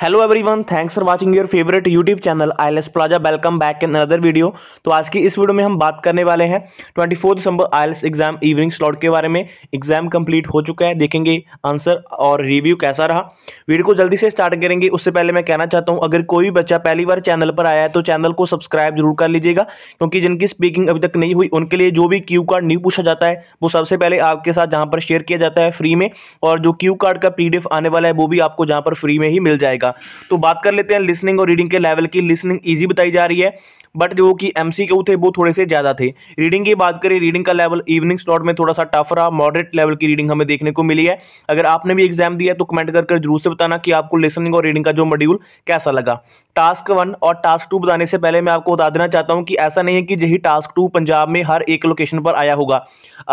hello everyone thanks for watching your favourite YouTube channel IELTS plaza welcome back in another video तो आज की इस video में हम बात करने वाले हैं 24 दिसंबर आईएलएस एग्जाम इवनिंग स्लॉट के बारे में एग्जाम कंप्लीट हो चुका है देखेंगे आंसर और रिव्यू कैसा रहा वीडियो को जल्दी से स्टार्ट करेंगे उससे पहले मैं कहना चाहता हूँ अगर कोई बच्चा पहली बार चैनल पर आया है तो चैनल को सब्सक्राइब जरूर कर लीजिएगा क्योंकि जिनकी स्पीकिंग अभी तक नहीं हुई उनके लिए जो भी क्यू कार्ड न्यू पूछा जाता है वो सबसे पहले आपके साथ जहाँ पर शेयर किया जाता है फ्री में और जो क्यू कार्ड का पी आने वाला है वो भी आपको जहाँ पर फ्री में ही मिल जाएगा का तो बात कर लेते हैं लिसनिंग और रीडिंग के लेवल की लिसनिंग ईजी बताई जा रही है बट जो कि एम थे वो थोड़े से ज़्यादा थे रीडिंग की बात करें रीडिंग का लेवल इवनिंग स्लॉट में थोड़ा सा टफ रहा मॉडरेट लेवल की रीडिंग हमें देखने को मिली है अगर आपने भी एग्जाम दिया है तो कमेंट करके जरूर से बताना कि आपको लिसनिंग और रीडिंग का जो मॉड्यूल कैसा लगा टास्क वन और टास्क टू बताने से पहले मैं आपको बता देना चाहता हूँ कि ऐसा नहीं है कि यही टास्क टू पंजाब में हर एक लोकेशन पर आया होगा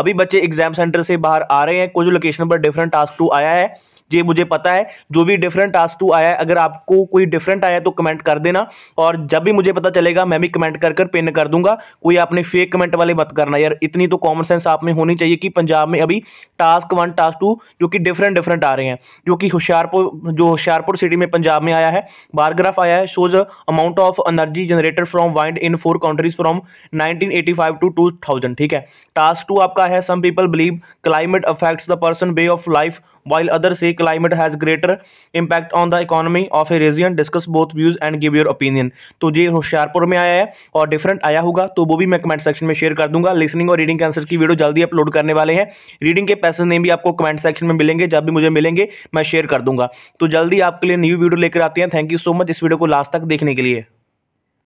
अभी बच्चे एग्जाम सेंटर से बाहर आ रहे हैं कुछ लोकेशन पर डिफरेंट टास्क टू आया है ये मुझे पता है जो भी डिफरेंट टास्क टू आया है अगर आपको कोई डिफरेंट आया तो कमेंट कर देना और जब भी मुझे पता चलेगा मैं भी कमेंट कर कर पिन कर दूंगा कोई आपने फेक कमेंट वाले मत करना यार इतनी तो कॉमन सेंस आप में होनी चाहिए कि पंजाब में अभी टास्क वन टास्क टू जो कि डिफरेंट डिफरेंट आ रहे हैं जो कि होशियारपुर जो होशियारपुर सिटी में पंजाब में आया है बारग्राफ आया है shows amount of energy generated from wind in four countries from nineteen to two ठीक है टास्क टू आपका है some people believe climate affects the person way of life while others say climate has greater impact on the economy of a region discuss both views and give your opinion तो ये होशियारपुर में आया है और different आया होगा तो वो भी मैं कमेंट सेक्शन में शेयर कर दूंगा लिसनिंग और रीडिंग के आंसर की वीडियो जल्दी अपलोड करने वाले हैं रीडिंग के पैसे नेम भी आपको कमेंट सेक्शन में मिलेंगे जब भी मुझे मिलेंगे मैं शेयर कर दूंगा तो जल्दी आपके लिए न्यू वीडियो लेकर आते हैं थैंक यू सो मच इस वीडियो को लास्ट तक देखने के लिए